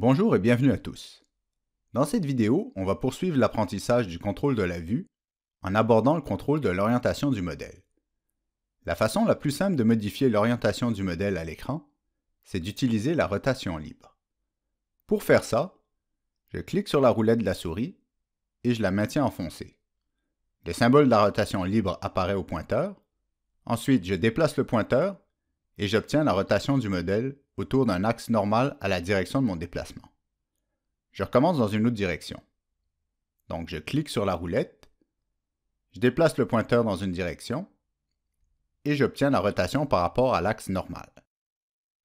Bonjour et bienvenue à tous. Dans cette vidéo, on va poursuivre l'apprentissage du contrôle de la vue en abordant le contrôle de l'orientation du modèle. La façon la plus simple de modifier l'orientation du modèle à l'écran, c'est d'utiliser la rotation libre. Pour faire ça, je clique sur la roulette de la souris et je la maintiens enfoncée. Le symbole de la rotation libre apparaît au pointeur. Ensuite, je déplace le pointeur et j'obtiens la rotation du modèle autour d'un axe normal à la direction de mon déplacement. Je recommence dans une autre direction. Donc je clique sur la roulette, je déplace le pointeur dans une direction et j'obtiens la rotation par rapport à l'axe normal.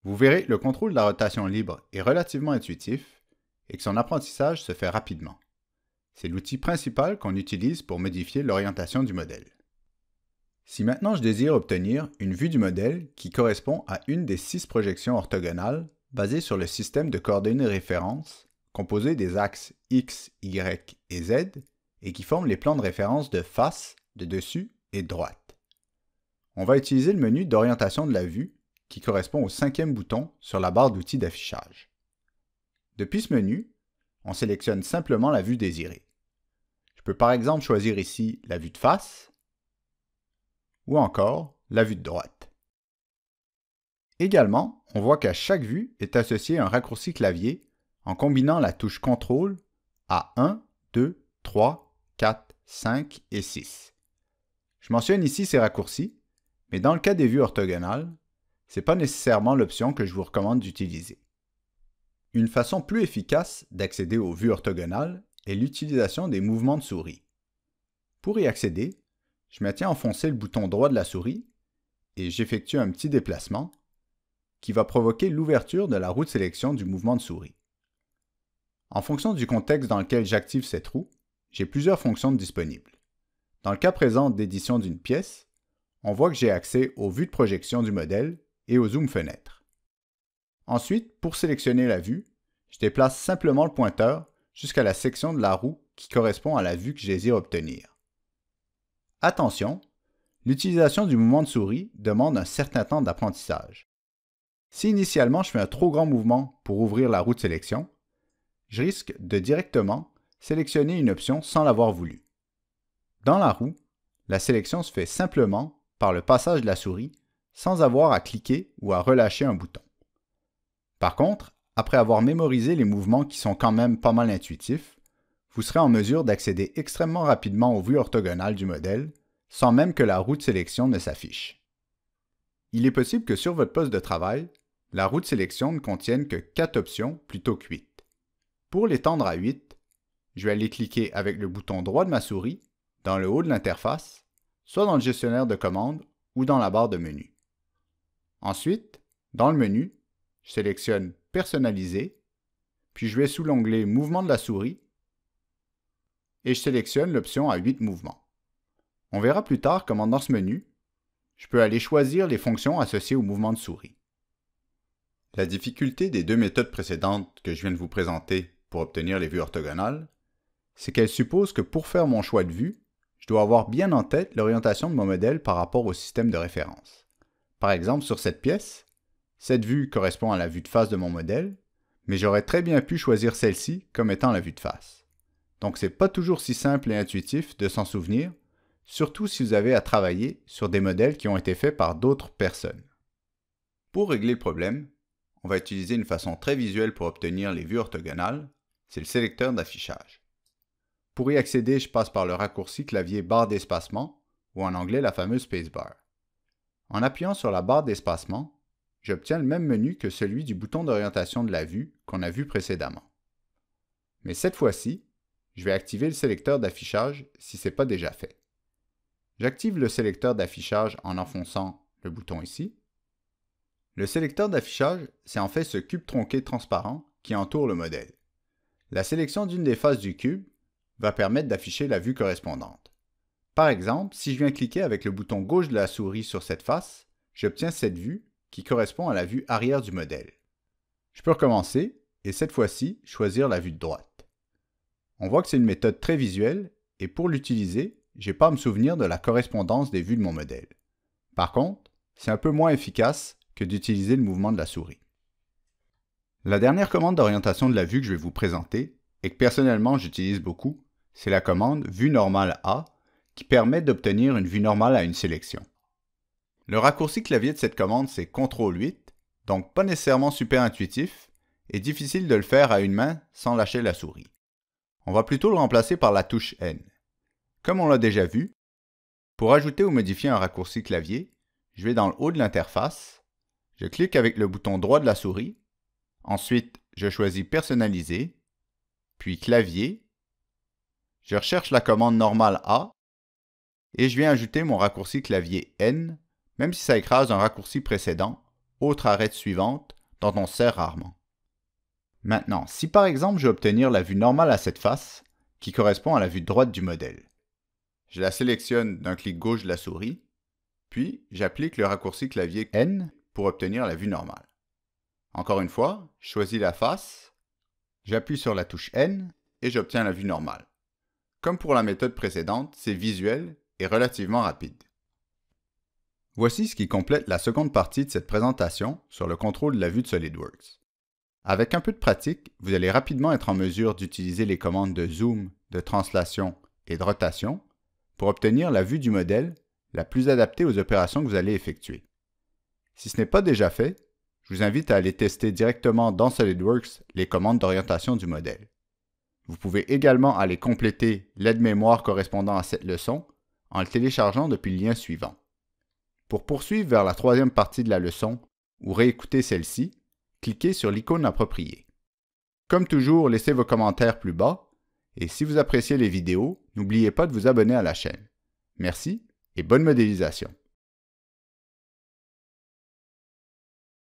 Vous verrez, le contrôle de la rotation libre est relativement intuitif et que son apprentissage se fait rapidement. C'est l'outil principal qu'on utilise pour modifier l'orientation du modèle. Si maintenant je désire obtenir une vue du modèle qui correspond à une des six projections orthogonales basées sur le système de coordonnées référence composé des axes x, y et z et qui forment les plans de référence de face, de dessus et de droite. On va utiliser le menu d'orientation de la vue qui correspond au cinquième bouton sur la barre d'outils d'affichage. Depuis ce menu, on sélectionne simplement la vue désirée. Je peux par exemple choisir ici la vue de face, ou encore la vue de droite. Également, on voit qu'à chaque vue est associé un raccourci clavier en combinant la touche CTRL à 1, 2, 3, 4, 5 et 6. Je mentionne ici ces raccourcis, mais dans le cas des vues orthogonales, ce n'est pas nécessairement l'option que je vous recommande d'utiliser. Une façon plus efficace d'accéder aux vues orthogonales est l'utilisation des mouvements de souris. Pour y accéder, je maintiens enfoncé le bouton droit de la souris et j'effectue un petit déplacement qui va provoquer l'ouverture de la roue de sélection du mouvement de souris. En fonction du contexte dans lequel j'active cette roue, j'ai plusieurs fonctions disponibles. Dans le cas présent d'édition d'une pièce, on voit que j'ai accès aux vues de projection du modèle et aux zoom fenêtre. Ensuite, pour sélectionner la vue, je déplace simplement le pointeur jusqu'à la section de la roue qui correspond à la vue que je désire obtenir. Attention, l'utilisation du mouvement de souris demande un certain temps d'apprentissage. Si initialement je fais un trop grand mouvement pour ouvrir la roue de sélection, je risque de directement sélectionner une option sans l'avoir voulu. Dans la roue, la sélection se fait simplement par le passage de la souris sans avoir à cliquer ou à relâcher un bouton. Par contre, après avoir mémorisé les mouvements qui sont quand même pas mal intuitifs, vous serez en mesure d'accéder extrêmement rapidement aux vues orthogonales du modèle, sans même que la roue de sélection ne s'affiche. Il est possible que sur votre poste de travail, la roue de sélection ne contienne que 4 options plutôt que Pour l'étendre à 8, je vais aller cliquer avec le bouton droit de ma souris dans le haut de l'interface, soit dans le gestionnaire de commandes ou dans la barre de menu. Ensuite, dans le menu, je sélectionne Personnaliser, puis je vais sous l'onglet Mouvement de la souris et je sélectionne l'option à 8 mouvements. On verra plus tard comment dans ce menu, je peux aller choisir les fonctions associées au mouvement de souris. La difficulté des deux méthodes précédentes que je viens de vous présenter pour obtenir les vues orthogonales, c'est qu'elles supposent que pour faire mon choix de vue, je dois avoir bien en tête l'orientation de mon modèle par rapport au système de référence. Par exemple, sur cette pièce, cette vue correspond à la vue de face de mon modèle, mais j'aurais très bien pu choisir celle-ci comme étant la vue de face. Donc c'est pas toujours si simple et intuitif de s'en souvenir, surtout si vous avez à travailler sur des modèles qui ont été faits par d'autres personnes. Pour régler le problème, on va utiliser une façon très visuelle pour obtenir les vues orthogonales, c'est le sélecteur d'affichage. Pour y accéder, je passe par le raccourci clavier barre d'espacement, ou en anglais la fameuse spacebar. En appuyant sur la barre d'espacement, j'obtiens le même menu que celui du bouton d'orientation de la vue qu'on a vu précédemment. Mais cette fois-ci, je vais activer le sélecteur d'affichage si ce n'est pas déjà fait. J'active le sélecteur d'affichage en enfonçant le bouton ici. Le sélecteur d'affichage, c'est en fait ce cube tronqué transparent qui entoure le modèle. La sélection d'une des faces du cube va permettre d'afficher la vue correspondante. Par exemple, si je viens cliquer avec le bouton gauche de la souris sur cette face, j'obtiens cette vue qui correspond à la vue arrière du modèle. Je peux recommencer et cette fois-ci choisir la vue de droite. On voit que c'est une méthode très visuelle et pour l'utiliser, j'ai pas à me souvenir de la correspondance des vues de mon modèle. Par contre, c'est un peu moins efficace que d'utiliser le mouvement de la souris. La dernière commande d'orientation de la vue que je vais vous présenter, et que personnellement j'utilise beaucoup, c'est la commande Vue normale A, qui permet d'obtenir une vue normale à une sélection. Le raccourci clavier de cette commande, c'est CTRL 8, donc pas nécessairement super intuitif, et difficile de le faire à une main sans lâcher la souris on va plutôt le remplacer par la touche N. Comme on l'a déjà vu, pour ajouter ou modifier un raccourci clavier, je vais dans le haut de l'interface, je clique avec le bouton droit de la souris, ensuite je choisis Personnaliser, puis Clavier, je recherche la commande normale A et je viens ajouter mon raccourci clavier N, même si ça écrase un raccourci précédent, autre arête suivante dont on sert rarement. Maintenant, si par exemple je veux obtenir la vue normale à cette face, qui correspond à la vue droite du modèle, je la sélectionne d'un clic gauche de la souris, puis j'applique le raccourci clavier N pour obtenir la vue normale. Encore une fois, je choisis la face, j'appuie sur la touche N et j'obtiens la vue normale. Comme pour la méthode précédente, c'est visuel et relativement rapide. Voici ce qui complète la seconde partie de cette présentation sur le contrôle de la vue de SolidWorks. Avec un peu de pratique, vous allez rapidement être en mesure d'utiliser les commandes de zoom, de translation et de rotation pour obtenir la vue du modèle la plus adaptée aux opérations que vous allez effectuer. Si ce n'est pas déjà fait, je vous invite à aller tester directement dans SolidWorks les commandes d'orientation du modèle. Vous pouvez également aller compléter l'aide-mémoire correspondant à cette leçon en le téléchargeant depuis le lien suivant. Pour poursuivre vers la troisième partie de la leçon ou réécouter celle-ci, cliquez sur l'icône appropriée. Comme toujours, laissez vos commentaires plus bas et si vous appréciez les vidéos, n'oubliez pas de vous abonner à la chaîne. Merci et bonne modélisation.